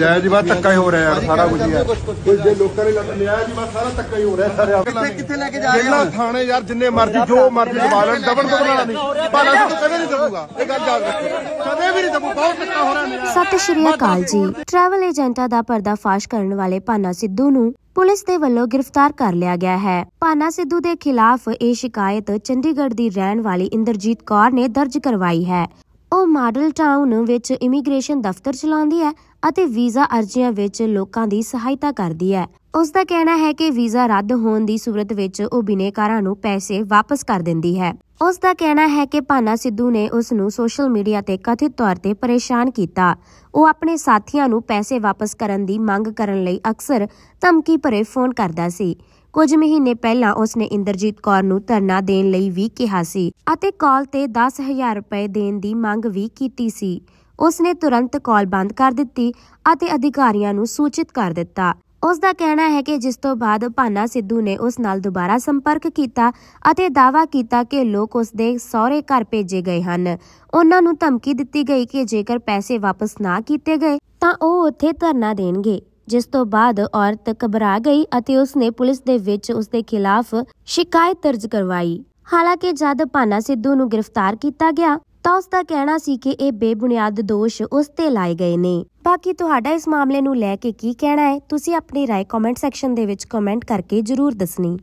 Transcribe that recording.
ਲਿਆ ਜੀ ਬਾਤ ਤੱਕਾ ਹੀ ਹੋ ਰਿਹਾ ਯਾਰ ਸਾਰਾ ਕੁਝ ਯਾਰ ਕੋਈ ਜੇ ਲੋਕਾਂ ਨੇ ਲਿਆ ਜੀ ਬਾਤ ਸਾਰਾ ਤੱਕਾ ਹੀ ਹੋ ਰਿਹਾ ਸਾਰੇ ਕਿੱਥੇ ਕਿੱਥੇ ਲੈ ਕੇ ਜਾ ਰਹੇ ਹੋ ਥਾਣੇ ਯਾਰ ਜਿੰਨੇ ਮਰਜ਼ੀ ਜੋ ਮਰਜ਼ੀ ਦਬਾ ਲੈਣ ਦਬਣ ਤੋਂ ਬਣਾਣਾ ਨਹੀਂ ਪਰ ਅਸੀਂ ਕਦੇ ਨਹੀਂ ਦਬੂਗਾ ਇਹ ਗੱਲ ਯਾਦ ਰੱਖੋ ਕਦੇ ਵੀ ਨਹੀਂ ਦਬੂ ਬਹੁਤ ਤੱਕਾ ਹੋ ਰਿਹਾ ਮੇਰਾ ਸਤਿ ਸ਼੍ਰੀ ਅਕਾਲ ਜੀ ਟਰੈਵਲ ਏਜੰਟਾਂ ਦਾ ਪਰਦਾਫਾਸ਼ ਕਰਨ ਵਾਲੇ ਭਾਨਾ ਸਿੱਧੂ ਨੂੰ ਪੁਲਿਸ ਦੇ ਵੱਲੋਂ ਗ੍ਰਿਫਤਾਰ ਕਰ ਲਿਆ ਗਿਆ ਹੈ ਪਾਨਾ ਸਿੱਧੂ ਦੇ ਖਿਲਾਫ ਇਹ ਸ਼ਿਕਾਇਤ ਚੰਡੀਗੜ੍ਹ ਦੀ ਰਹਿਣ ਵਾਲੀ ਇੰਦਰਜੀਤ ਕੌਰ ਨੇ ਦਰਜ ਕਰਵਾਈ ਹੈ ਉਹ ਮਾਡਲ ਟਾਊਨ ਵਿੱਚ ਇਮੀਗ੍ਰੇਸ਼ਨ ਦਫ਼ਤਰ ਚਲਾਉਂਦੀ ਹੈ ਅਤੇ ਵੀਜ਼ਾ ਅਰਜ਼ੀਆਂ ਵਿੱਚ ਲੋਕਾਂ ਦੀ ਸਹਾਇਤਾ ਕਰਦੀ ਹੈ ਉਸ ਦਾ ਕਹਿਣਾ ਹੈ ਕਿ ਵੀਜ਼ਾ ਰੱਦ ਹੋਣ ਦੀ ਸੂਰਤ ਵਿੱਚ ਉਹ ਬਿਨੇਕਾਰਾਂ ਨੂੰ ਪੈਸੇ ਵਾਪਸ ਕਰ ਦਿੰਦੀ ਹੈ ਉਸ ਦਾ ਕਹਿਣਾ ਹੈ ਕਿ ਪਾਨਾ ਸਿੱਧੂ ਨੇ ਉਸ ਨੂੰ ਸੋਸ਼ਲ ਮੀਡੀਆ ਤੇ ਕਥਿਤ ਤੌਰ ਤੇ ਪਰੇਸ਼ਾਨ ਕੀਤਾ ਉਹ ਆਪਣੇ ਸਾਥੀਆਂ ਨੂੰ ਪੈਸੇ ਵਾਪਸ ਕਰਨ ਦੀ ਮੰਗ ਕਰਨ ਲਈ ਅਕਸਰ ਧਮਕੀ ਭਰੇ ਫੋਨ ਕਰਦਾ ਸੀ ਕੁਝ ਮਹੀਨੇ ਪਹਿਲਾਂ ਉਸ ਨੇ ਇੰਦਰਜੀਤ ਕੌਰ ਨੂੰ ਧਰਨਾ ਦੇਣ ਲਈ ਵੀ ਕਿਹਾ ਸੀ ਅਤੇ ਕਾਲ ਤੇ 10000 ਰੁਪਏ ਦੇਣ ਦੀ ਮੰਗ ਵੀ ਕੀਤੀ ਸੀ ਉਸ ਨੇ ਤੁਰੰਤ ਕਾਲ ਬੰਦ ਕਰ ਦਿੱਤੀ ਅਤੇ ਅਧਿਕਾਰੀਆਂ ਨੂੰ ਸੂਚਿਤ ਕਰ ਦਿੱਤਾ ਉਸ ਦਾ ਕਹਿਣਾ ਹੈ ਕਿ ਜਿਸ ਤੋਂ ਬਾਅਦ ਭਾਨਾ ਸਿੱਧੂ ਨੇ ਉਸ ਨਾਲ ਦੁਬਾਰਾ ਸੰਪਰਕ ਕੀਤਾ ਅਤੇ ਦਾਵਾ ਕੀਤਾ ਕਿ ਲੋਕ ਉਸ ਦੇ ਸਹੁਰੇ ਘਰ ਭੇਜੇ ਗਏ ਹਨ ਉਹਨਾਂ ਨੂੰ ਧਮਕੀ ਦਿੱਤੀ ਗਈ ਕਿ ਜੇਕਰ ਪੈਸੇ ਵਾਪਸ ਨਾ ਕੀਤੇ ਗਏ ਤਾਂ ਉਹ ਉੱਥੇ ਧਰਨਾ ਦੇਣਗੇ ਜਿਸ ਤੋਂ ਬਾਅਦ ਔਰਤ ਘਬਰਾ ਗਈ ਅਤੇ ਉਸ ਨੇ ਪੁਲਿਸ ਦੇ ਵਿੱਚ ਉਸ ਦੇ ਖਿਲਾਫ ਸ਼ਿਕਾਇਤ ਦਰਜ ਕਰਵਾਈ ਹਾਲਾਂਕਿ ਜਦ ਭਾਨਾ ਸਿੱਧੂ ਨੂੰ ਗ੍ਰਿਫਤਾਰ ਕੀਤਾ ਗਿਆ ਤਾਂ ਉਸ ਦਾ ਕਹਿਣਾ ਸੀ ਕਿ ਇਹ ਬੇਬੁਨਿਆਦ ਦੋਸ਼ ਉਸ ਤੇ ਲਾਏ ਗਏ ਨੇ ਬਾਕੀ ਤੁਹਾਡਾ ਇਸ ਮਾਮਲੇ ਨੂੰ ਲੈ ਕੇ ਕੀ ਕਹਿਣਾ ਹੈ ਤੁਸੀਂ ਆਪਣੀ رائے ਕਮੈਂਟ ਸੈਕਸ਼ਨ ਦੇ ਵਿੱਚ ਕਮੈਂਟ ਕਰਕੇ ਜਰੂਰ ਦੱਸਣੀ